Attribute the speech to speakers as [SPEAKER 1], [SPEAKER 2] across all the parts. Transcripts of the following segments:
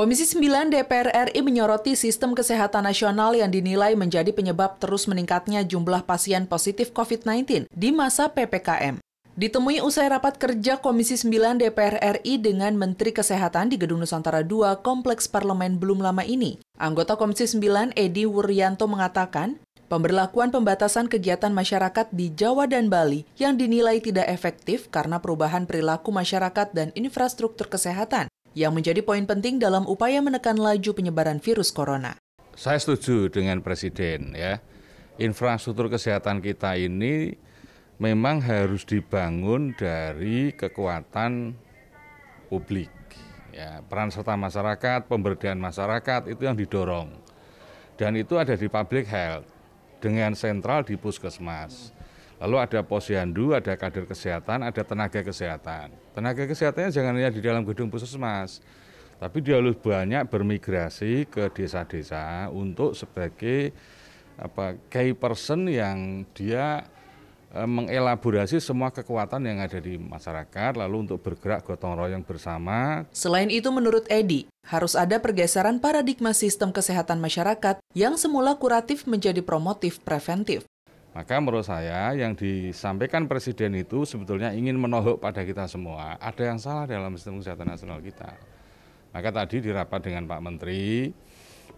[SPEAKER 1] Komisi 9 DPR RI menyoroti sistem kesehatan nasional yang dinilai menjadi penyebab terus meningkatnya jumlah pasien positif COVID-19 di masa PPKM. Ditemui usai rapat kerja Komisi 9 DPR RI dengan Menteri Kesehatan di Gedung Nusantara II Kompleks Parlemen belum lama ini, anggota Komisi 9 Edi Wuryanto mengatakan, pemberlakuan pembatasan kegiatan masyarakat di Jawa dan Bali yang dinilai tidak efektif karena perubahan perilaku masyarakat dan infrastruktur kesehatan yang menjadi poin penting dalam upaya menekan laju penyebaran virus corona.
[SPEAKER 2] Saya setuju dengan Presiden ya. Infrastruktur kesehatan kita ini memang harus dibangun dari kekuatan publik. Ya, peran serta masyarakat, pemberdayaan masyarakat itu yang didorong. Dan itu ada di public health dengan sentral di puskesmas. Lalu ada posyandu, ada kader kesehatan, ada tenaga kesehatan. Tenaga kesehatannya jangan hanya di dalam gedung puskesmas, tapi dia harus banyak bermigrasi ke desa-desa untuk sebagai apa key person yang dia e, mengelaborasi semua kekuatan yang ada di masyarakat lalu untuk bergerak gotong royong bersama.
[SPEAKER 1] Selain itu menurut Edi, harus ada pergeseran paradigma sistem kesehatan masyarakat yang semula kuratif menjadi promotif preventif.
[SPEAKER 2] Maka menurut saya yang disampaikan Presiden itu sebetulnya ingin menohok pada kita semua. Ada yang salah dalam sistem kesehatan nasional kita. Maka tadi di rapat dengan Pak Menteri,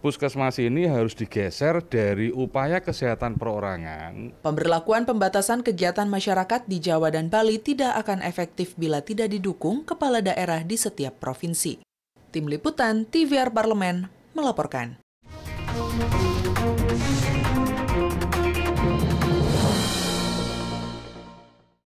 [SPEAKER 2] puskesmas ini harus digeser dari upaya kesehatan perorangan.
[SPEAKER 1] Pemberlakuan pembatasan kegiatan masyarakat di Jawa dan Bali tidak akan efektif bila tidak didukung kepala daerah di setiap provinsi. Tim Liputan TVR Parlemen melaporkan.